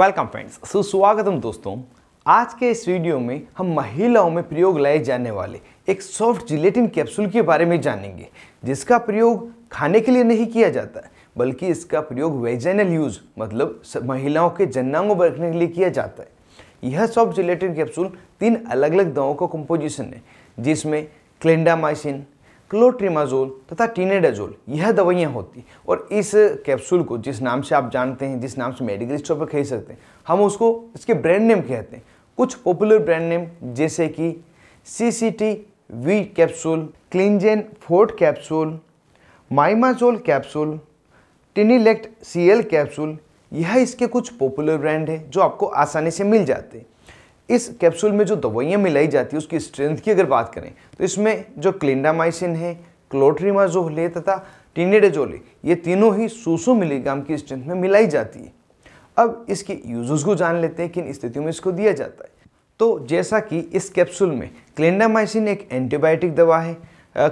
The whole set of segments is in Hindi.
वेलकम फ्रेंड्स सुस्वागतम दोस्तों आज के इस वीडियो में हम महिलाओं में प्रयोग लाए जाने वाले एक सॉफ्ट जिलेटिन कैप्सूल के बारे में जानेंगे जिसका प्रयोग खाने के लिए नहीं किया जाता बल्कि इसका प्रयोग वेजनल यूज मतलब महिलाओं के जन्नांगों बरकने के लिए किया जाता है यह सॉफ्ट जिलेटिन कैप्सूल तीन अलग अलग दवाओं का कंपोजिशन है जिसमें क्लेंडामाइसिन क्लोट्रिमाजोल तथा टीनेडाजोल यह दवाइयाँ होती और इस कैप्सूल को जिस नाम से आप जानते हैं जिस नाम से मेडिकल स्टोर पर खरीद सकते हैं हम उसको इसके ब्रांड नेम कहते हैं कुछ पॉपुलर ब्रांड नेम जैसे कि C C T V capsule Clingen forte capsule माइमाजोल कैप्सूल टिनीलेक्ट सी एल कैप्सूल यह इसके कुछ पॉपुलर ब्रांड हैं जो आपको आसानी से मिल जाते हैं इस कैप्सूल में जो दवाइयाँ मिलाई जाती है उसकी स्ट्रेंथ की अगर बात करें तो इसमें जो क्लिंडामाइसिन है क्लोट्रीमाजोल है तथा टीनेडेजोल ये तीनों ही सौ मिलीग्राम की स्ट्रेंथ में मिलाई जाती है अब इसके यूजेस को जान लेते हैं किन स्थितियों में इसको दिया जाता है तो जैसा कि इस कैप्सूल में क्लेंडामाइसिन एक एंटीबायोटिक दवा है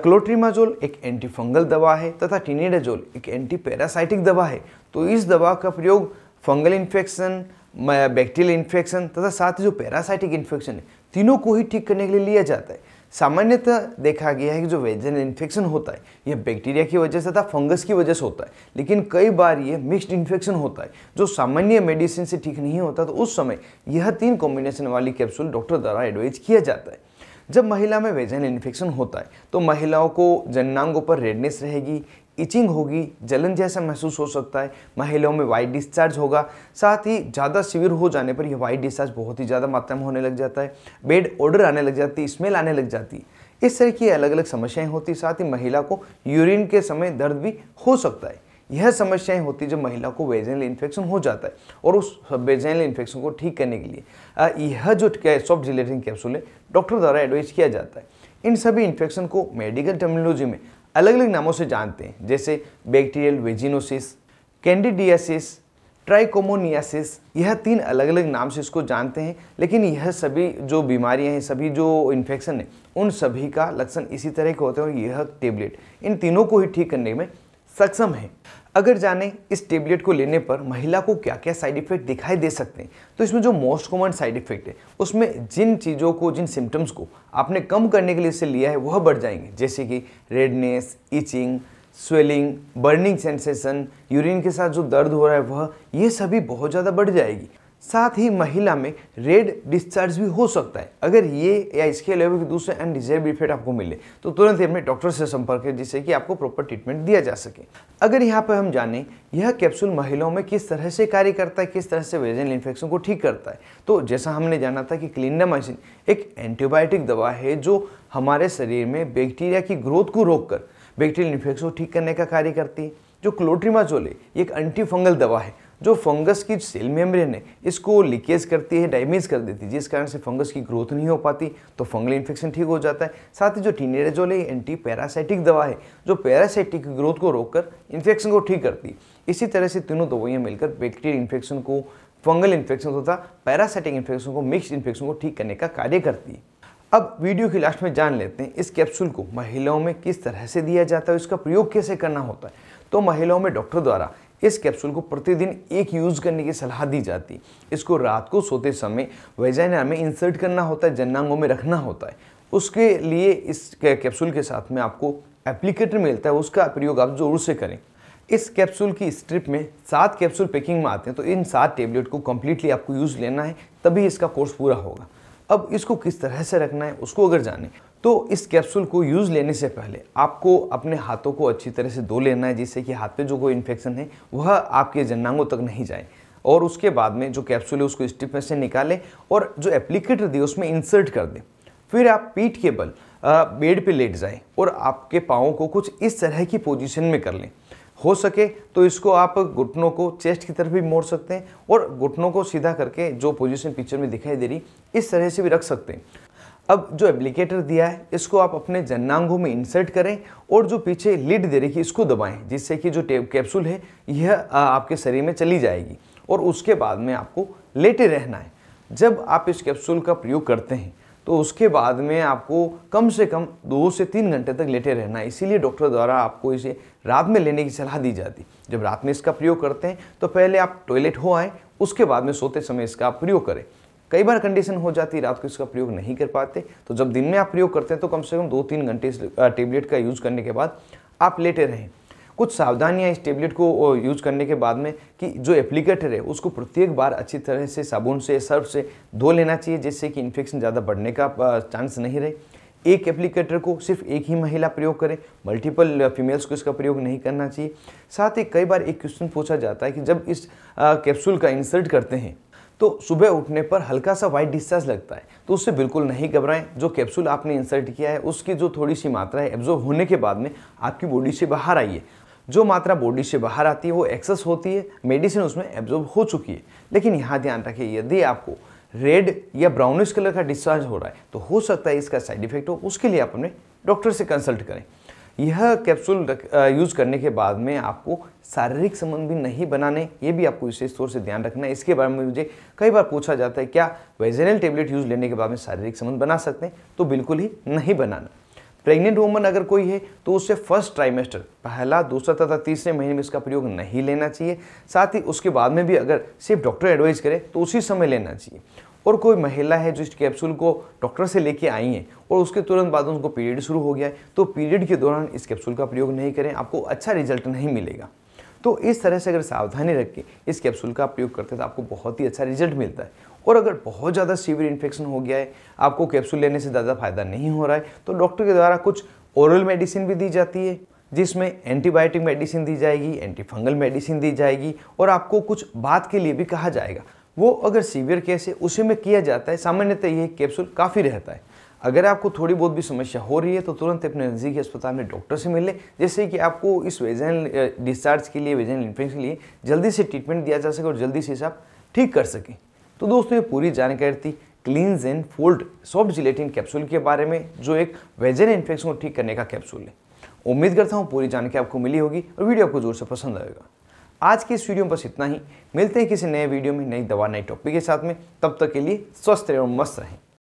क्लोट्रीमाजोल एक एंटीफंगल दवा है तथा टीनेडाजोल एक एंटी पैरासाइटिक दवा है तो इस दवा का प्रयोग फंगल इन्फेक्शन बैक्टीरियल इन्फेक्शन तथा साथ ही जो पैरासाइटिक इन्फेक्शन है तीनों को ही ठीक करने के लिए लिया जाता है सामान्यतः देखा गया है कि जो वेजन इन्फेक्शन होता है यह बैक्टीरिया की वजह से तथा फंगस की वजह से होता है लेकिन कई बार ये मिक्स्ड इन्फेक्शन होता है जो सामान्य मेडिसिन से ठीक नहीं होता तो उस समय यह तीन कॉम्बिनेशन वाली कैप्सूल डॉक्टर द्वारा एडवाइज किया जाता है जब महिला में वेजन इन्फेक्शन होता है तो महिलाओं को जननांगों पर रेडनेस रहेगी इचिंग होगी जलन जैसा महसूस हो सकता है महिलाओं में वाइट डिस्चार्ज होगा साथ ही ज़्यादा शिविर हो जाने पर यह वाइट डिस्चार्ज बहुत ही ज़्यादा मात्रा में होने लग जाता है बेड ऑर्डर आने लग जाती है स्मेल आने लग जाती है इस तरह की अलग अलग समस्याएं होती साथ ही महिला को यूरिन के समय दर्द भी हो सकता है यह समस्याएं होती जब महिला को वेजनल इन्फेक्शन हो जाता है और उस वेजनल इन्फेक्शन को ठीक करने के लिए यह जो सॉफ्ट जिलेटिन कैप्सूल है डॉक्टर द्वारा एडवाइस किया जाता है इन सभी इन्फेक्शन को मेडिकल टर्मिनोलॉजी में अलग अलग नामों से जानते हैं जैसे बैक्टीरियल वेजिनोसिस कैंडिडियासिस ट्राइकोमोनियासिस यह तीन अलग अलग नाम से इसको जानते हैं लेकिन यह सभी जो बीमारियां हैं सभी जो इन्फेक्शन है उन सभी का लक्षण इसी तरह के होते हैं और यह टेबलेट इन तीनों को ही ठीक करने में सक्षम है अगर जाने इस टेबलेट को लेने पर महिला को क्या क्या साइड इफेक्ट दिखाई दे सकते हैं तो इसमें जो मोस्ट कॉमन साइड इफेक्ट है उसमें जिन चीज़ों को जिन सिम्टम्स को आपने कम करने के लिए इसे लिया है वह बढ़ जाएंगे जैसे कि redness itching swelling burning sensation urine के साथ जो दर्द हो रहा है वह ये सभी बहुत ज़्यादा बढ़ जाएगी साथ ही महिला में रेड डिस्चार्ज भी हो सकता है अगर ये या इसके अलावा भी दूसरे अनडिजायर्ड इफेक्ट आपको मिले तो तुरंत ही अपने डॉक्टर से संपर्क करें जिससे कि आपको प्रॉपर ट्रीटमेंट दिया जा सके अगर यहाँ पर हम जाने यह कैप्सूल महिलाओं में किस तरह से कार्य करता है किस तरह से वेजनल इन्फेक्शन को ठीक करता है तो जैसा हमने जाना था कि क्लिंडामाइसिन एक एंटीबायोटिक दवा है जो हमारे शरीर में बैक्टीरिया की ग्रोथ को रोक बैक्टीरियल इन्फेक्शन को ठीक करने का कार्य करती है जो क्लोट्रीमाजोल है ये एक एंटीफंगल दवा है जो फंगस की सेल मेम्ब्रेन है इसको लीकेज करती है डैमेज कर देती है जिस कारण से फंगस की ग्रोथ नहीं हो पाती तो फंगल इन्फेक्शन ठीक हो जाता है साथ ही जो टीनेरेजोल है एंटी पैरासाइटिक दवा है जो पैरासाइटिक ग्रोथ को रोककर इन्फेक्शन को ठीक करती है इसी तरह से तीनों दवाइयाँ मिलकर बैक्टीरिया इन्फेक्शन को फंगल इन्फेक्शन तथा पैरासाइटिक इन्फेक्शन को मिक्स इन्फेक्शन को ठीक करने का कार्य करती है अब वीडियो के लास्ट में जान लेते हैं इस कैप्सूल को महिलाओं में किस तरह से दिया जाता है इसका प्रयोग कैसे करना होता है तो महिलाओं में डॉक्टर द्वारा इस कैप्सूल को प्रतिदिन एक यूज़ करने की सलाह दी जाती इसको रात को सोते समय वेजाइना में इंसर्ट करना होता है जन्नांगों में रखना होता है उसके लिए इस कैप्सूल के साथ में आपको एप्लीकेटर मिलता है उसका प्रयोग आप ज़रूर से करें इस कैप्सूल की स्ट्रिप में सात कैप्सूल पैकिंग में आते हैं तो इन सात टेबलेट को कम्प्लीटली आपको यूज़ लेना है तभी इसका कोर्स पूरा होगा अब इसको किस तरह से रखना है उसको अगर जाने तो इस कैप्सूल को यूज़ लेने से पहले आपको अपने हाथों को अच्छी तरह से धो लेना है जिससे कि हाथ पे जो कोई इन्फेक्शन है वह आपके जन्नांगों तक नहीं जाए और उसके बाद में जो कैप्सूल है उसको स्टिप में से निकालें और जो एप्लीकेटर दिए उसमें इंसर्ट कर दें फिर आप पीठ के बल बेड पे लेट जाएं और आपके पाँव को कुछ इस तरह की पोजीशन में कर लें हो सके तो इसको आप घुटनों को चेस्ट की तरफ भी मोड़ सकते हैं और घुटनों को सीधा करके जो पोजीशन पिक्चर में दिखाई दे रही इस तरह से भी रख सकते हैं अब जो एप्लीकेटर दिया है इसको आप अपने जन्नांगों में इंसर्ट करें और जो पीछे लिड दे रही है इसको दबाएं जिससे कि जो कैप्सूल है यह आपके शरीर में चली जाएगी और उसके बाद में आपको लेटे रहना है जब आप इस कैप्सूल का प्रयोग करते हैं तो उसके बाद में आपको कम से कम दो से तीन घंटे तक लेटे रहना है इसीलिए डॉक्टर द्वारा आपको इसे रात में लेने की सलाह दी जाती जब रात में इसका प्रयोग करते हैं तो पहले आप टॉयलेट हो आए उसके बाद में सोते समय इसका आप प्रयोग करें कई बार कंडीशन हो जाती है रात को इसका प्रयोग नहीं कर पाते तो जब दिन में आप प्रयोग करते हैं तो कम से कम दो तीन घंटे इस टेबलेट का यूज़ करने के बाद आप लेटे रहें कुछ सावधानियाँ इस टेबलेट को यूज करने के बाद में कि जो एप्लीकेटर है उसको प्रत्येक बार अच्छी तरह से साबुन से सर्फ से धो लेना चाहिए जिससे कि इन्फेक्शन ज़्यादा बढ़ने का चांस नहीं रहे एक एप्लीकेटर को सिर्फ एक ही महिला प्रयोग करें मल्टीपल फीमेल्स को इसका प्रयोग नहीं करना चाहिए साथ ही कई बार एक क्वेश्चन पूछा जाता है कि जब इस कैप्सूल का इंसर्ट करते हैं तो सुबह उठने पर हल्का सा वाइट डिस्चार्ज लगता है तो उससे बिल्कुल नहीं घबराएं जो कैप्सूल आपने इंसर्ट किया है उसकी जो थोड़ी सी मात्रा है एब्जॉर्ब होने के बाद में आपकी बॉडी से बाहर आई है जो मात्रा बॉडी से बाहर आती है वो एक्सेस होती है मेडिसिन उसमें एब्जॉर्ब हो चुकी है लेकिन यहाँ ध्यान रखें यदि आपको रेड या ब्राउनिश कलर का डिस्चार्ज हो रहा है तो हो सकता है इसका साइड इफेक्ट हो उसके लिए आप अपने डॉक्टर से कंसल्ट करें यह कैप्सूल यूज़ करने के बाद में आपको शारीरिक संबंध भी नहीं बनाने ये भी आपको विशेष तौर से ध्यान रखना है इसके बारे में मुझे कई बार पूछा जाता है क्या वेजनल टेबलेट यूज़ लेने के बाद में शारीरिक संबंध बना सकते हैं तो बिल्कुल ही नहीं बनाना प्रेग्नेंट वूमन अगर कोई है तो उसे फर्स्ट ट्राइमेस्टर पहला दूसरा तथा तीसरे महीने में इसका प्रयोग नहीं लेना चाहिए साथ ही उसके बाद में भी अगर सिर्फ डॉक्टर एडवाइस करे तो उसी समय लेना चाहिए और कोई महिला है जो इस कैप्सूल को डॉक्टर से लेके आई हैं और उसके तुरंत बाद उनको पीरियड शुरू हो गया है तो पीरियड के दौरान इस कैप्सूल का प्रयोग नहीं करें आपको अच्छा रिजल्ट नहीं मिलेगा तो इस तरह से अगर सावधानी रख के इस कैप्सूल का प्रयोग करते हैं तो आपको बहुत ही अच्छा रिजल्ट मिलता है और अगर बहुत ज़्यादा सीवियर इन्फेक्शन हो गया है आपको कैप्सूल लेने से ज़्यादा फायदा नहीं हो रहा है तो डॉक्टर के द्वारा कुछ ओरल मेडिसिन भी दी जाती है जिसमें एंटीबायोटिक मेडिसिन दी जाएगी एंटीफंगल मेडिसिन दी जाएगी और आपको कुछ बात के लिए भी कहा जाएगा वो अगर सीवियर केस है उसी में किया जाता है सामान्यतः यह कैप्सूल काफ़ी रहता है अगर आपको थोड़ी बहुत भी समस्या हो रही है तो तुरंत अपने नज़दीकी अस्पताल में डॉक्टर से मिलें जैसे कि आपको इस वेजन डिस्चार्ज के लिए वेजन इन्फेक्शन के लिए जल्दी से ट्रीटमेंट दिया जा सके और जल्दी से आप ठीक कर सकें तो दोस्तों ये पूरी जानकारी थी clean and fold soft gelatin capsule के बारे में जो एक वेजन इन्फेक्शन को ठीक करने का कैप्सूल है उम्मीद करता हूँ पूरी जानकारी आपको मिली होगी और वीडियो आपको जोर से पसंद आएगा आज की इस वीडियो में बस इतना ही मिलते हैं किसी नए वीडियो में नई दवा नई टॉपिक के साथ में तब तक के लिए स्वस्थ एवं मस्त रहें